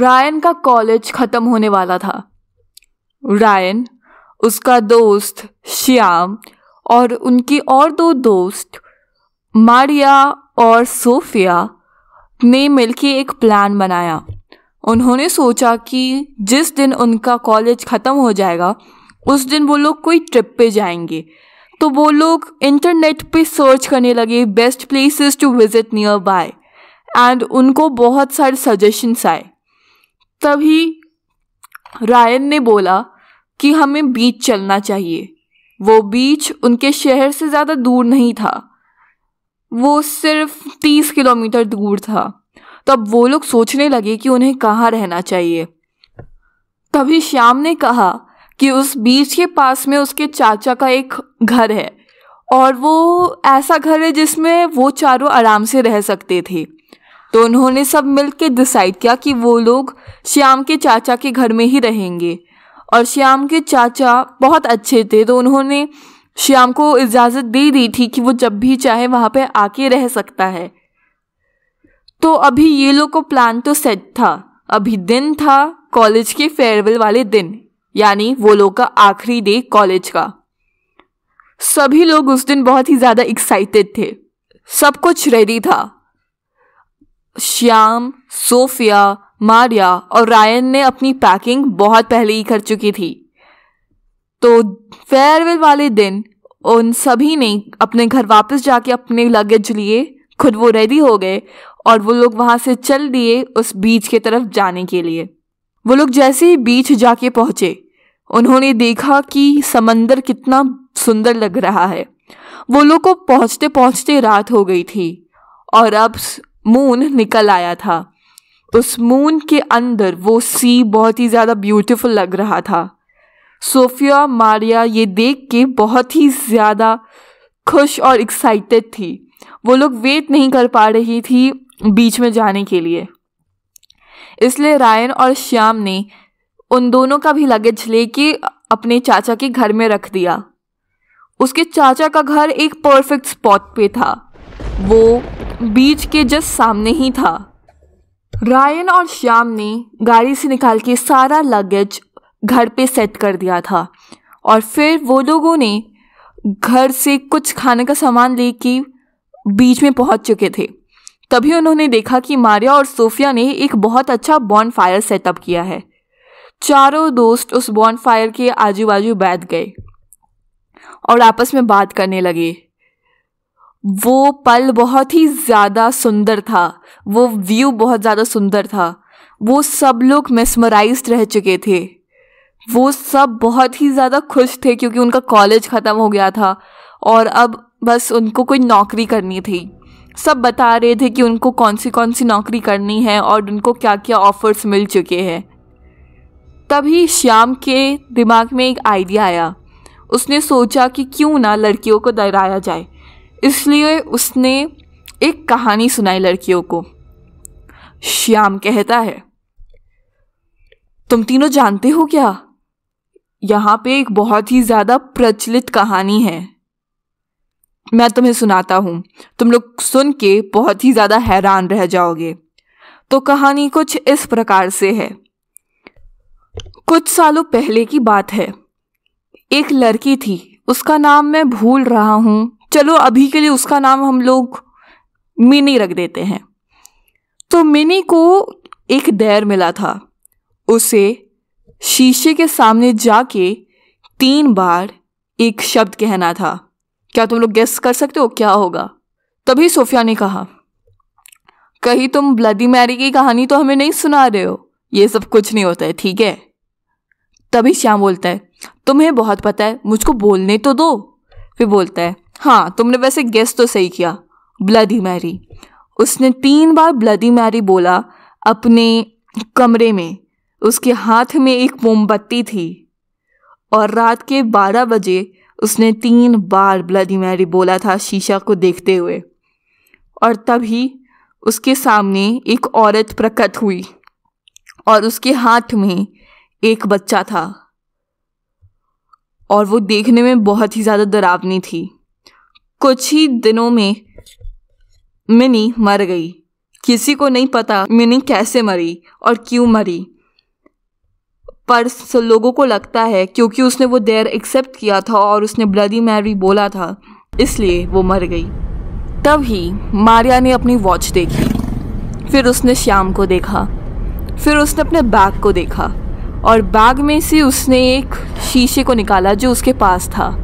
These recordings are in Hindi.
रायन का कॉलेज ख़त्म होने वाला था रायन उसका दोस्त श्याम और उनकी और दो दोस्त मारिया और सोफिया ने मिलकर एक प्लान बनाया उन्होंने सोचा कि जिस दिन उनका कॉलेज ख़त्म हो जाएगा उस दिन वो लोग कोई ट्रिप पे जाएंगे तो वो लोग इंटरनेट पे सर्च करने लगे best places to visit nearby and उनको बहुत सारे सजेशंस आए तभी रायन ने बोला कि हमें बीच चलना चाहिए वो बीच उनके शहर से ज़्यादा दूर नहीं था वो सिर्फ तीस किलोमीटर दूर था तब वो लोग सोचने लगे कि उन्हें कहाँ रहना चाहिए तभी श्याम ने कहा कि उस बीच के पास में उसके चाचा का एक घर है और वो ऐसा घर है जिसमें वो चारों आराम से रह सकते थे तो उन्होंने सब मिलकर डिसाइड किया कि वो लोग श्याम के चाचा के घर में ही रहेंगे और श्याम के चाचा बहुत अच्छे थे तो उन्होंने श्याम को इजाज़त दे दी थी कि वो जब भी चाहे वहाँ पे आके रह सकता है तो अभी ये लोग को प्लान तो सेट था अभी दिन था कॉलेज के फेयरवेल वाले दिन यानी वो लोग का आखिरी डे कॉलेज का सभी लोग उस दिन बहुत ही ज़्यादा एक्साइटेड थे सब कुछ रेडी था श्याम सोफिया मारिया और रायन ने अपनी पैकिंग बहुत पहले ही कर चुकी थी तो फेयरवेल वाले दिन उन सभी ने अपने घर वापस जाके अपने लगेज लिए खुद वो रेडी हो गए और वो लोग वहाँ से चल दिए उस बीच के तरफ जाने के लिए वो लोग जैसे ही बीच जाके पहुँचे उन्होंने देखा कि समंदर कितना सुंदर लग रहा है वो लोग को पहुँचते पहुँचते रात हो गई थी और अब मून निकल आया था तो उस मून के अंदर वो सी बहुत ही ज़्यादा ब्यूटीफुल लग रहा था सोफिया मारिया ये देख के बहुत ही ज़्यादा खुश और एक्साइटेड थी वो लोग वेट नहीं कर पा रही थी बीच में जाने के लिए इसलिए रायन और श्याम ने उन दोनों का भी लगेज लेके अपने चाचा के घर में रख दिया उसके चाचा का घर एक परफेक्ट स्पॉट पे था वो बीच के जस्ट सामने ही था रायन और श्याम ने गाड़ी से निकाल के सारा लगेज घर पे सेट कर दिया था और फिर वो लोगों ने घर से कुछ खाने का सामान के बीच में पहुंच चुके थे तभी उन्होंने देखा कि मारिया और सोफिया ने एक बहुत अच्छा बॉन्ड फायर सेटअप किया है चारों दोस्त उस बॉन्ड फायर के आजू बाजू बैठ गए और आपस में बात करने लगे वो पल बहुत ही ज़्यादा सुंदर था वो व्यू बहुत ज़्यादा सुंदर था वो सब लोग मेसमराइज रह चुके थे वो सब बहुत ही ज़्यादा खुश थे क्योंकि उनका कॉलेज ख़त्म हो गया था और अब बस उनको कोई नौकरी करनी थी सब बता रहे थे कि उनको कौन सी कौन सी नौकरी करनी है और उनको क्या क्या ऑफ़र्स मिल चुके हैं तभी श्याम के दिमाग में एक आइडिया आया उसने सोचा कि क्यों ना लड़कियों को डराया जाए इसलिए उसने एक कहानी सुनाई लड़कियों को श्याम कहता है तुम तीनों जानते हो क्या यहाँ पे एक बहुत ही ज़्यादा प्रचलित कहानी है मैं तुम्हें सुनाता हूँ तुम लोग सुन के बहुत ही ज़्यादा हैरान रह जाओगे तो कहानी कुछ इस प्रकार से है कुछ सालों पहले की बात है एक लड़की थी उसका नाम मैं भूल रहा हूँ चलो अभी के लिए उसका नाम हम लोग मिनी रख देते हैं तो मिनी को एक दैर मिला था उसे शीशे के सामने जाके तीन बार एक शब्द कहना था क्या तुम लोग गेस कर सकते हो क्या होगा तभी सोफिया ने कहा कहीं तुम ब्लडी मैरी की कहानी तो हमें नहीं सुना रहे हो ये सब कुछ नहीं होता है ठीक है तभी श्याम बोलता है तुम्हें बहुत पता है मुझको बोलने तो दो फिर बोलता है हाँ तुमने वैसे गेस तो सही किया ब्लडी मैरी उसने तीन बार ब्लडी मैरी बोला अपने कमरे में उसके हाथ में एक मोमबत्ती थी और रात के बारह बजे उसने तीन बार ब्लडी मैरी बोला था शीशा को देखते हुए और तभी उसके सामने एक औरत प्रकट हुई और उसके हाथ में एक बच्चा था और वो देखने में बहुत ही ज़्यादा डरावनी थी कुछ ही दिनों में मिनी मर गई किसी को नहीं पता मिनी कैसे मरी और क्यों मरी पर लोगों को लगता है क्योंकि उसने वो देर एक्सेप्ट किया था और उसने ब्लडी मैरी बोला था इसलिए वो मर गई तब ही मारिया ने अपनी वॉच देखी फिर उसने श्याम को देखा फिर उसने अपने बैग को देखा और बैग में से उसने एक शीशे को निकाला जो उसके पास था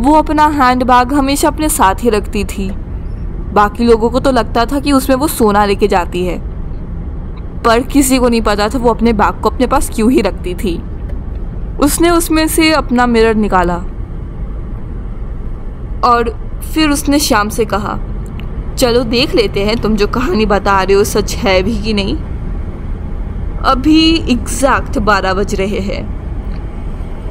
वो अपना हैंडबैग हमेशा अपने साथ ही रखती थी बाकी लोगों को तो लगता था कि उसमें वो सोना लेके जाती है पर किसी को नहीं पता था वो अपने बैग को अपने पास क्यों ही रखती थी उसने उसमें से अपना मिरर निकाला और फिर उसने शाम से कहा चलो देख लेते हैं तुम जो कहानी बता रहे हो सच है भी कि नहीं अभी एग्जैक्ट बारह बज रहे हैं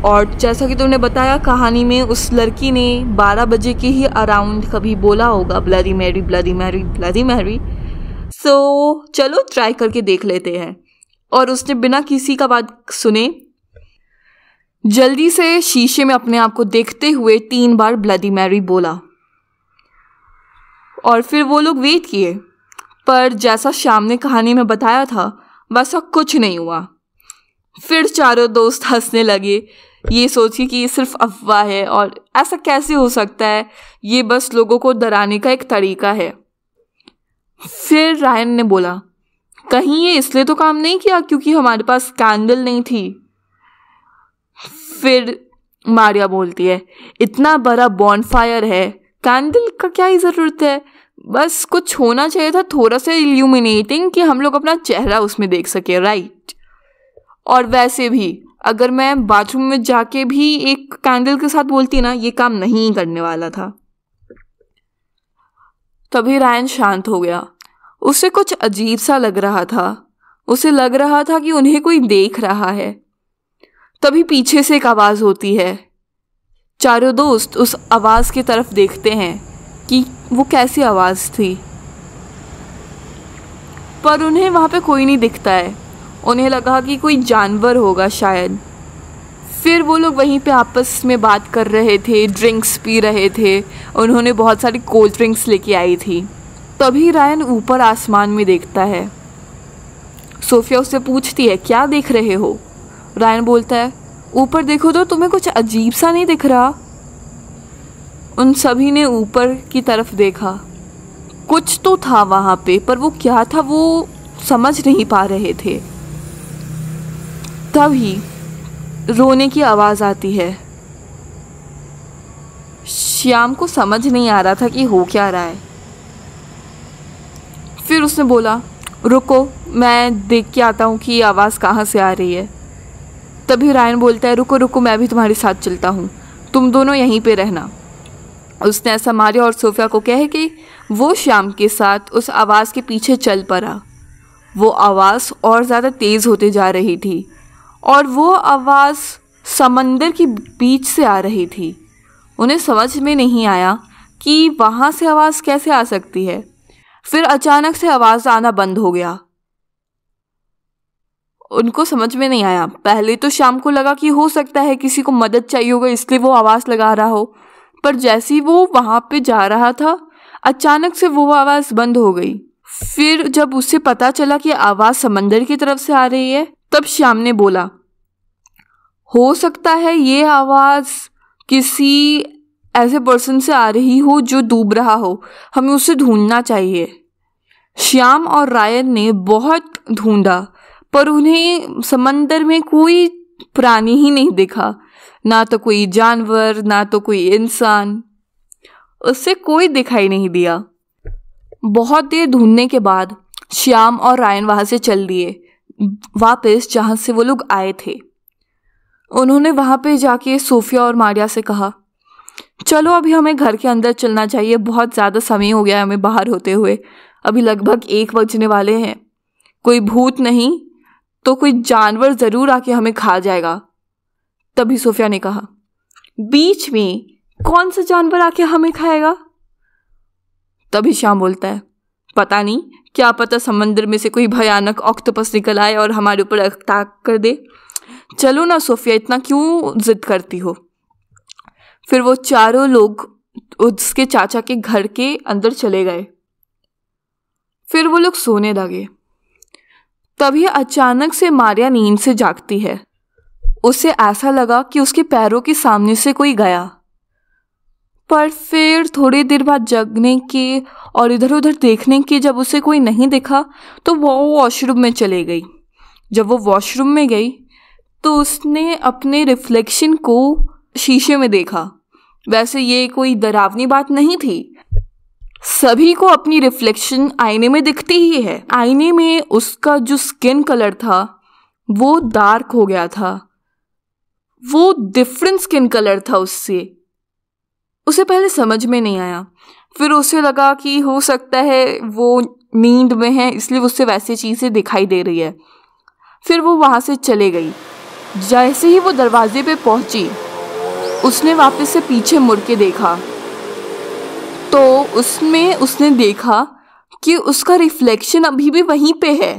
और जैसा कि तुमने बताया कहानी में उस लड़की ने 12 बजे के ही अराउंड कभी बोला होगा Bloody Mary Bloody Mary Bloody Mary so so, चलो ट्राई करके देख लेते हैं और उसने बिना किसी का बात सुने जल्दी से शीशे में अपने आप को देखते हुए तीन बार ब्लडी मैरी बोला और फिर वो लोग वेट किए पर जैसा शाम ने कहानी में बताया था वैसा कुछ नहीं हुआ फिर चारों दोस्त हंसने लगे ये सोचिए कि ये सिर्फ अफवाह है और ऐसा कैसे हो सकता है ये बस लोगों को डराने का एक तरीका है फिर रायन ने बोला कहीं ये इसलिए तो काम नहीं किया क्योंकि हमारे पास कैंडल नहीं थी फिर मारिया बोलती है इतना बड़ा बॉन फायर है कैंडल का क्या ही ज़रूरत है बस कुछ होना चाहिए था थोड़ा सा इल्यूमिनेटिंग कि हम लोग अपना चेहरा उसमें देख सके राइट और वैसे भी अगर मैं बाथरूम में जाके भी एक कैंडल के साथ बोलती ना ये काम नहीं करने वाला था तभी रायन शांत हो गया उसे कुछ अजीब सा लग रहा था उसे लग रहा था कि उन्हें कोई देख रहा है तभी पीछे से एक आवाज़ होती है चारों दोस्त उस आवाज़ की तरफ देखते हैं कि वो कैसी आवाज़ थी पर उन्हें वहाँ पे कोई नहीं दिखता है उन्हें लगा कि कोई जानवर होगा शायद फिर वो लोग वहीं पे आपस में बात कर रहे थे ड्रिंक्स पी रहे थे उन्होंने बहुत सारी कोल्ड ड्रिंक्स लेके आई थी तभी रायन ऊपर आसमान में देखता है सोफिया उससे पूछती है क्या देख रहे हो रायन बोलता है ऊपर देखो तो तुम्हें कुछ अजीब सा नहीं दिख रहा उन सभी ने ऊपर की तरफ देखा कुछ तो था वहाँ पे पर वो क्या था वो समझ नहीं पा रहे थे तभी रोने की आवाज़ आती है श्याम को समझ नहीं आ रहा था कि हो क्या रहा है फिर उसने बोला रुको मैं देख के आता हूँ कि ये आवाज़ कहाँ से आ रही है तभी रायन बोलता है रुको रुको मैं भी तुम्हारे साथ चलता हूँ तुम दोनों यहीं पे रहना उसने ऐसा मारिया और सोफिया को कह कि वो श्याम के साथ उस आवाज़ के पीछे चल पड़ा वो आवाज़ और ज़्यादा तेज़ होते जा रही थी और वो आवाज़ समंदर के बीच से आ रही थी उन्हें समझ में नहीं आया कि वहाँ से आवाज़ कैसे आ सकती है फिर अचानक से आवाज़ आना बंद हो गया उनको समझ में नहीं आया पहले तो शाम को लगा कि हो सकता है किसी को मदद चाहिए होगा इसलिए वो आवाज़ लगा रहा हो पर जैसे ही वो वहाँ पे जा रहा था अचानक से वो आवाज़ बंद हो गई फिर जब उसे पता चला कि आवाज़ समंदर की तरफ से आ रही है तब श्याम ने बोला हो सकता है ये आवाज़ किसी ऐसे पर्सन से आ रही हो जो डूब रहा हो हमें उसे ढूंढना चाहिए श्याम और रायन ने बहुत ढूंढा पर उन्हें समंदर में कोई प्राणी ही नहीं देखा ना तो कोई जानवर ना तो कोई इंसान उससे कोई दिखाई नहीं दिया बहुत देर ढूंढने के बाद श्याम और रायन वहां से चल दिए वापस जहाँ से वो लोग आए थे उन्होंने वहाँ पे जाके सोफिया और मारिया से कहा चलो अभी हमें घर के अंदर चलना चाहिए बहुत ज़्यादा समय हो गया है हमें बाहर होते हुए अभी लगभग एक बजने वाले हैं कोई भूत नहीं तो कोई जानवर ज़रूर आके हमें खा जाएगा तभी सोफिया ने कहा बीच में कौन सा जानवर आके हमें खाएगा तभी श्याम बोलता है पता नहीं क्या पता समंदर में से कोई भयानक ऑक्टोपस निकल आए और हमारे ऊपर अटैक कर दे चलो ना सोफिया इतना क्यों जिद करती हो फिर वो चारों लोग उसके चाचा के घर के अंदर चले गए फिर वो लोग सोने लगे तभी अचानक से मारिया नींद से जागती है उसे ऐसा लगा कि उसके पैरों के सामने से कोई गया पर फिर थोड़ी देर बाद जगने की और इधर उधर देखने की जब उसे कोई नहीं दिखा तो वो वॉशरूम में चले गई जब वो वॉशरूम में गई तो उसने अपने रिफ्लेक्शन को शीशे में देखा वैसे ये कोई डरावनी बात नहीं थी सभी को अपनी रिफ्लेक्शन आईने में दिखती ही है आईने में उसका जो स्किन कलर था वो डार्क हो गया था वो डिफरेंट स्किन कलर था उससे उसे पहले समझ में नहीं आया फिर उसे लगा कि हो सकता है वो नींद में है इसलिए उससे वैसी चीज़ें दिखाई दे रही है फिर वो वहाँ से चले गई जैसे ही वो दरवाजे पे पहुँची उसने वापस से पीछे मुड़ के देखा तो उसमें उसने देखा कि उसका रिफ्लेक्शन अभी भी वहीं पे है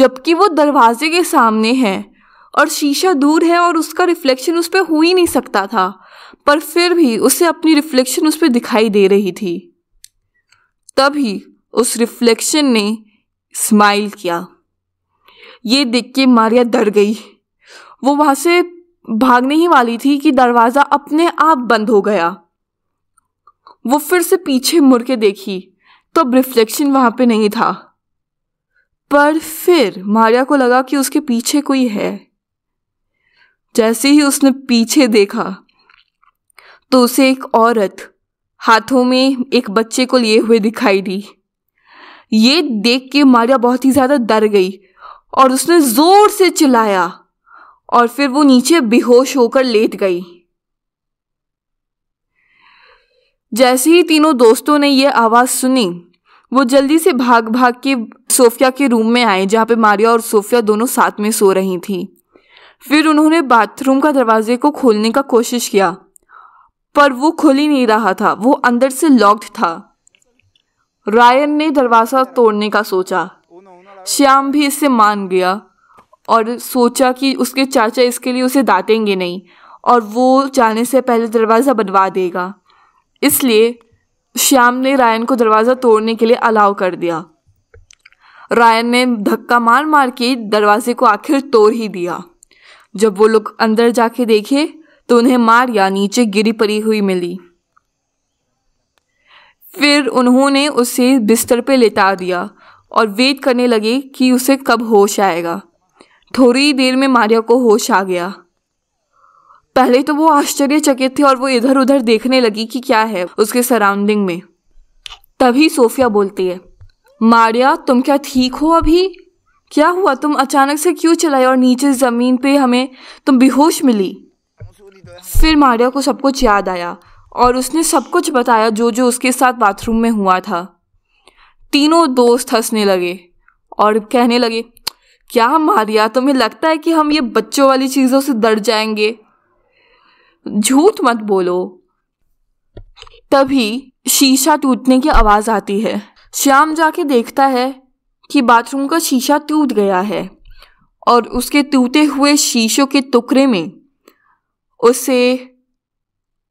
जबकि वो दरवाजे के सामने है और शीशा दूर है और उसका रिफ्लेक्शन उस पर हो ही नहीं सकता था पर फिर भी उसे अपनी रिफ्लेक्शन उस पर दिखाई दे रही थी तभी उस रिफ्लेक्शन ने स्माइल किया ये देख के मारिया डर गई वो वहां से भागने ही वाली थी कि दरवाज़ा अपने आप बंद हो गया वो फिर से पीछे मुड़ के देखी तो अब रिफ्लेक्शन वहां पे नहीं था पर फिर मारिया को लगा कि उसके पीछे कोई है जैसे ही उसने पीछे देखा तो उसे एक औरत हाथों में एक बच्चे को लिए हुए दिखाई दी ये देख के मारिया बहुत ही ज़्यादा डर गई और उसने ज़ोर से चिल्लाया और फिर वो नीचे बेहोश होकर लेट गई जैसे ही तीनों दोस्तों ने यह आवाज़ सुनी वो जल्दी से भाग भाग के सोफिया के रूम में आए जहां पे मारिया और सोफिया दोनों साथ में सो रही थी फिर उन्होंने बाथरूम का दरवाजे को खोलने का कोशिश किया पर वो खुल ही नहीं रहा था वो अंदर से लॉक्ड था रायन ने दरवाज़ा तोड़ने का सोचा श्याम भी इससे मान गया और सोचा कि उसके चाचा इसके लिए उसे डांटेंगे नहीं और वो जाने से पहले दरवाज़ा बनवा देगा इसलिए श्याम ने रायन को दरवाज़ा तोड़ने के लिए अलाव कर दिया रायन ने धक्का मार मार के दरवाजे को आखिर तोड़ ही दिया जब वो लोग अंदर जाके देखे तो उन्हें मारिया नीचे गिरी पड़ी हुई मिली फिर उन्होंने उसे बिस्तर पर लेटा दिया और वेट करने लगे कि उसे कब होश आएगा थोड़ी देर में मारिया को होश आ गया पहले तो वो आश्चर्यचकित थी और वो इधर उधर देखने लगी कि क्या है उसके सराउंडिंग में तभी सोफिया बोलती है मारिया तुम क्या ठीक हो अभी क्या हुआ तुम अचानक से क्यों चलाए और नीचे ज़मीन पे हमें तुम बेहोश मिली फिर मारिया को सब कुछ याद आया और उसने सब कुछ बताया जो जो उसके साथ बाथरूम में हुआ था तीनों दोस्त हंसने लगे और कहने लगे क्या मारिया तुम्हें लगता है कि हम ये बच्चों वाली चीज़ों से डर जाएंगे झूठ मत बोलो तभी शीशा टूटने की आवाज़ आती है श्याम जाके देखता है कि बाथरूम का शीशा टूट गया है और उसके टूटे हुए शीशों के टुकड़े में उसे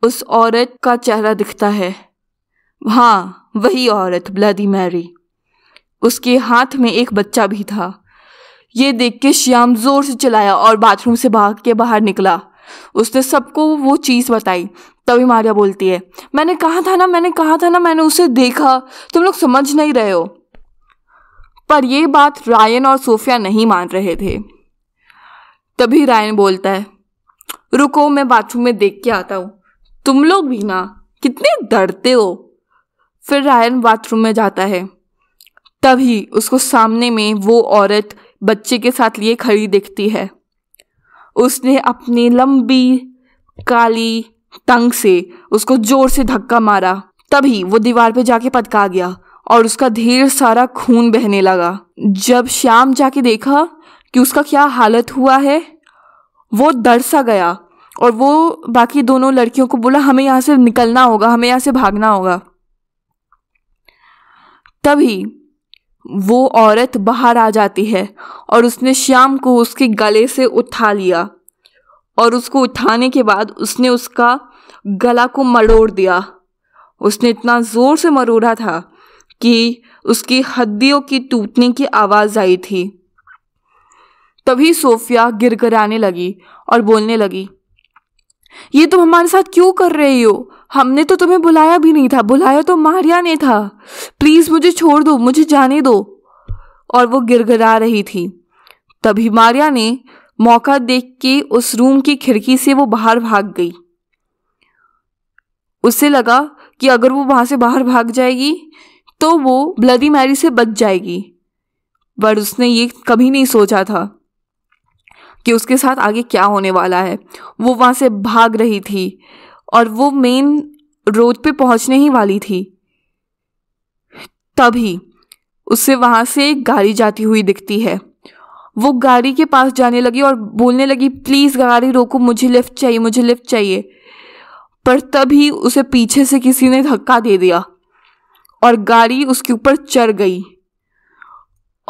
उस औरत का चेहरा दिखता है हाँ वही औरत ब्लडी मैरी उसके हाथ में एक बच्चा भी था ये देख के श्याम ज़ोर से चलाया और बाथरूम से भाग के बाहर निकला उसने सबको वो चीज़ बताई तभी मारिया बोलती है मैंने कहा था ना मैंने कहा था ना मैंने उसे देखा तुम लोग समझ नहीं रहे हो पर यह बात रायन और सोफिया नहीं मान रहे थे तभी रायन बोलता है रुको मैं बाथरूम में देख के आता हूँ तुम लोग भी ना कितने डरते हो फिर रायन बाथरूम में जाता है तभी उसको सामने में वो औरत बच्चे के साथ लिए खड़ी दिखती है उसने अपनी लंबी काली टंग से उसको जोर से धक्का मारा तभी वो दीवार पे जाके पटका गया और उसका ढेर सारा खून बहने लगा जब श्याम जाके देखा कि उसका क्या हालत हुआ है वो डर सा गया और वो बाकी दोनों लड़कियों को बोला हमें यहाँ से निकलना होगा हमें यहाँ से भागना होगा तभी वो औरत बाहर आ जाती है और उसने श्याम को उसके गले से उठा लिया और उसको उठाने के बाद उसने उसका गला को मरोड़ दिया उसने इतना ज़ोर से मरोड़ा था कि उसकी हड्डियों की टूटने की आवाज़ आई थी तभी सोफिया गिर कर आने लगी और बोलने लगी ये तुम हमारे साथ क्यों कर रही हो हमने तो तुम्हें बुलाया भी नहीं था बुलाया तो मारिया ने था प्लीज़ मुझे छोड़ दो मुझे जाने दो और वो गिरगरा रही थी तभी मारिया ने मौका देख के उस रूम की खिड़की से वो बाहर भाग गई उससे लगा कि अगर वो वहां से बाहर भाग जाएगी तो वो ब्लडी मैरी से बच जाएगी पर उसने ये कभी नहीं सोचा था कि उसके साथ आगे क्या होने वाला है वो वहाँ से भाग रही थी और वो मेन रोड पे पहुँचने ही वाली थी तभी उससे वहाँ से एक गाड़ी जाती हुई दिखती है वो गाड़ी के पास जाने लगी और बोलने लगी प्लीज़ गाड़ी रोको मुझे लिफ्ट चाहिए मुझे लिफ्ट चाहिए पर तभी उसे पीछे से किसी ने धक्का दे दिया और गाड़ी उसके ऊपर चढ़ गई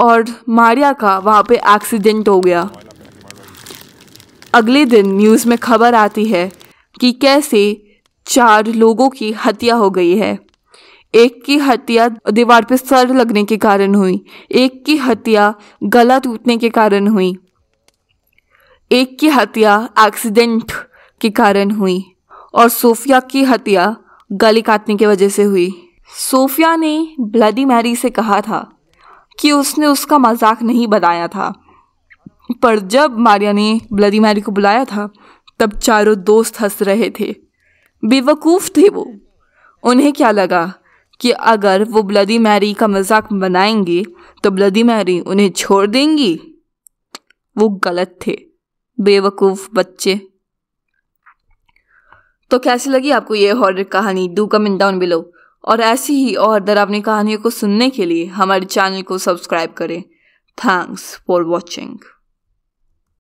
और मारिया का वहाँ पे एक्सीडेंट हो गया अगले दिन न्यूज़ में खबर आती है कि कैसे चार लोगों की हत्या हो गई है एक की हत्या दीवार पर सर लगने के कारण हुई एक की हत्या गला टूटने के कारण हुई एक की हत्या एक्सीडेंट के कारण हुई और सोफिया की हत्या गली काटने की वजह से हुई सोफिया ने ब्लडी मैरी से कहा था कि उसने उसका मजाक नहीं बनाया था पर जब मारिया ने ब्लडी मैरी को बुलाया था तब चारों दोस्त हंस रहे थे बेवकूफ़ थे वो उन्हें क्या लगा कि अगर वो ब्लडी मैरी का मजाक बनाएंगे तो ब्लडी मैरी उन्हें छोड़ देंगी वो गलत थे बेवकूफ़ बच्चे तो कैसी लगी आपको ये हॉरर कहानी डू इन डाउन बिलो और ऐसी ही और डरावनी कहानियों को सुनने के लिए हमारे चैनल को सब्सक्राइब करें थैंक्स फॉर वॉचिंग